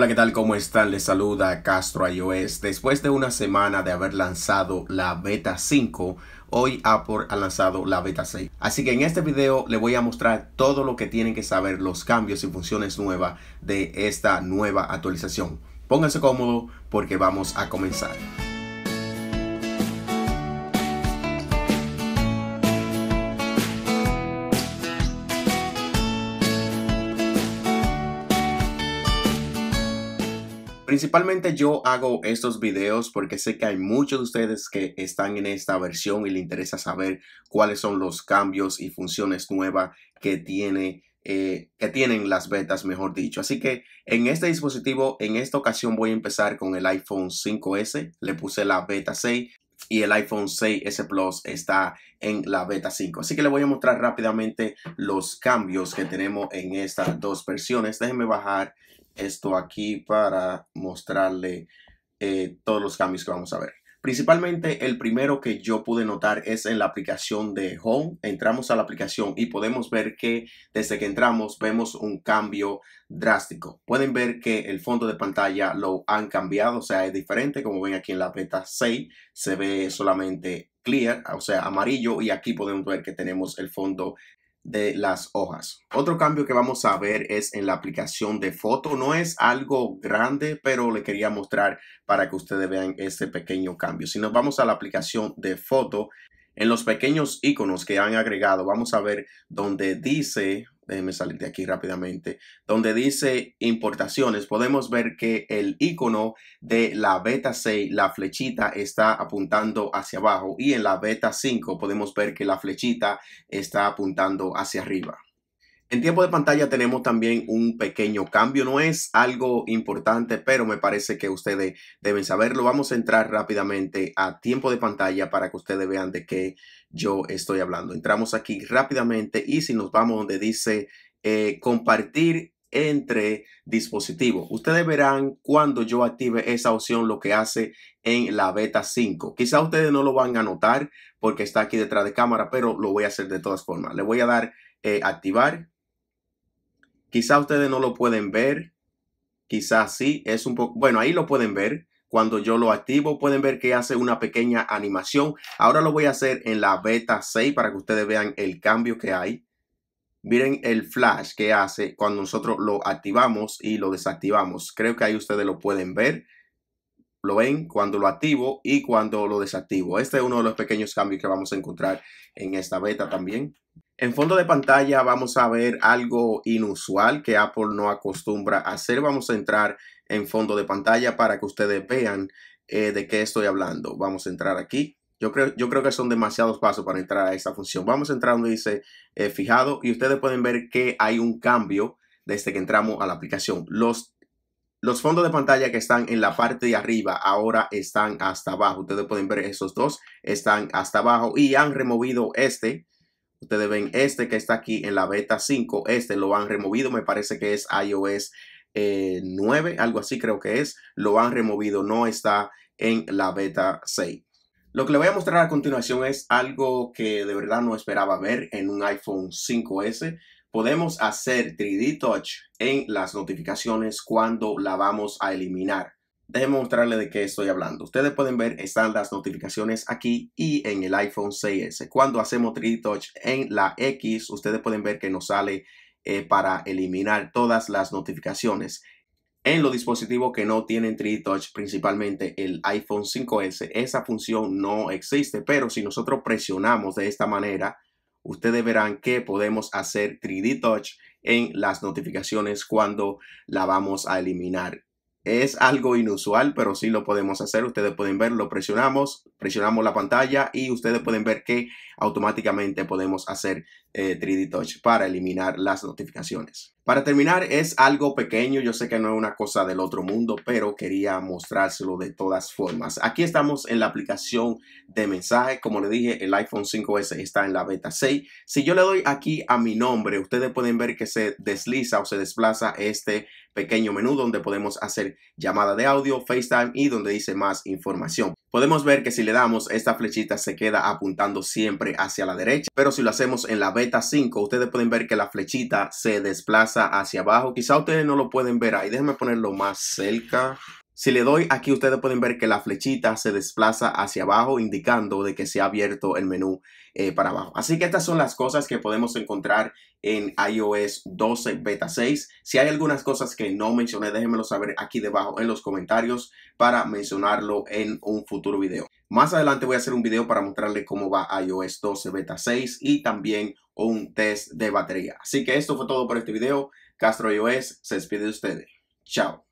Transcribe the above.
Hola, ¿qué tal? ¿Cómo están? Les saluda Castro iOS. Después de una semana de haber lanzado la beta 5, hoy Apple ha lanzado la beta 6. Así que en este video le voy a mostrar todo lo que tienen que saber, los cambios y funciones nuevas de esta nueva actualización. Pónganse cómodo porque vamos a comenzar. Principalmente yo hago estos videos porque sé que hay muchos de ustedes que están en esta versión y les interesa saber cuáles son los cambios y funciones nuevas que tiene eh, que tienen las betas, mejor dicho. Así que en este dispositivo, en esta ocasión voy a empezar con el iPhone 5S. Le puse la beta 6 y el iPhone 6S Plus está en la beta 5. Así que le voy a mostrar rápidamente los cambios que tenemos en estas dos versiones. Déjenme bajar esto aquí para mostrarle eh, todos los cambios que vamos a ver. Principalmente el primero que yo pude notar es en la aplicación de Home. Entramos a la aplicación y podemos ver que desde que entramos vemos un cambio drástico. Pueden ver que el fondo de pantalla lo han cambiado, o sea, es diferente. Como ven aquí en la beta 6 se ve solamente clear, o sea, amarillo, y aquí podemos ver que tenemos el fondo de las hojas. Otro cambio que vamos a ver es en la aplicación de foto. No es algo grande, pero le quería mostrar para que ustedes vean este pequeño cambio. Si nos vamos a la aplicación de foto, en los pequeños iconos que han agregado, vamos a ver donde dice déjenme salir de aquí rápidamente, donde dice importaciones, podemos ver que el icono de la beta 6, la flechita está apuntando hacia abajo y en la beta 5 podemos ver que la flechita está apuntando hacia arriba. En tiempo de pantalla tenemos también un pequeño cambio, no es algo importante, pero me parece que ustedes deben saberlo. Vamos a entrar rápidamente a tiempo de pantalla para que ustedes vean de qué yo estoy hablando. Entramos aquí rápidamente y si nos vamos donde dice eh, compartir entre dispositivos. Ustedes verán cuando yo active esa opción lo que hace en la beta 5. Quizá ustedes no lo van a notar porque está aquí detrás de cámara, pero lo voy a hacer de todas formas. Le voy a dar eh, activar Quizá ustedes no lo pueden ver, quizás sí, es un poco, bueno, ahí lo pueden ver. Cuando yo lo activo, pueden ver que hace una pequeña animación. Ahora lo voy a hacer en la beta 6 para que ustedes vean el cambio que hay. Miren el flash que hace cuando nosotros lo activamos y lo desactivamos. Creo que ahí ustedes lo pueden ver. Lo ven cuando lo activo y cuando lo desactivo. Este es uno de los pequeños cambios que vamos a encontrar en esta beta también. En fondo de pantalla vamos a ver algo inusual que Apple no acostumbra a hacer. Vamos a entrar en fondo de pantalla para que ustedes vean eh, de qué estoy hablando. Vamos a entrar aquí. Yo creo, yo creo que son demasiados pasos para entrar a esta función. Vamos a entrar donde dice eh, fijado y ustedes pueden ver que hay un cambio desde que entramos a la aplicación. Los, los fondos de pantalla que están en la parte de arriba ahora están hasta abajo. Ustedes pueden ver esos dos están hasta abajo y han removido este Ustedes ven este que está aquí en la beta 5. Este lo han removido. Me parece que es iOS 9, eh, algo así creo que es. Lo han removido. No está en la beta 6. Lo que le voy a mostrar a continuación es algo que de verdad no esperaba ver en un iPhone 5S. Podemos hacer 3D Touch en las notificaciones cuando la vamos a eliminar déjenme mostrarles de qué estoy hablando. Ustedes pueden ver, están las notificaciones aquí y en el iPhone 6S. Cuando hacemos 3D Touch en la X, ustedes pueden ver que nos sale eh, para eliminar todas las notificaciones. En los dispositivos que no tienen 3D Touch, principalmente el iPhone 5S, esa función no existe, pero si nosotros presionamos de esta manera, ustedes verán que podemos hacer 3D Touch en las notificaciones cuando la vamos a eliminar. Es algo inusual, pero sí lo podemos hacer. Ustedes pueden ver, lo presionamos, presionamos la pantalla y ustedes pueden ver que automáticamente podemos hacer 3D eh, Touch para eliminar las notificaciones. Para terminar, es algo pequeño, yo sé que no es una cosa del otro mundo, pero quería mostrárselo de todas formas. Aquí estamos en la aplicación de mensaje. como le dije, el iPhone 5S está en la beta 6. Si yo le doy aquí a mi nombre, ustedes pueden ver que se desliza o se desplaza este pequeño menú donde podemos hacer llamada de audio, FaceTime y donde dice más información. Podemos ver que si le damos, esta flechita se queda apuntando siempre hacia la derecha, pero si lo hacemos en la beta 5, ustedes pueden ver que la flechita se desplaza hacia abajo. Quizá ustedes no lo pueden ver ahí, déjenme ponerlo más cerca. Si le doy aquí, ustedes pueden ver que la flechita se desplaza hacia abajo, indicando de que se ha abierto el menú eh, para abajo. Así que estas son las cosas que podemos encontrar en iOS 12 Beta 6. Si hay algunas cosas que no mencioné, déjenmelo saber aquí debajo en los comentarios para mencionarlo en un futuro video. Más adelante voy a hacer un video para mostrarles cómo va iOS 12 Beta 6 y también un test de batería. Así que esto fue todo por este video. Castro iOS se despide de ustedes. Chao.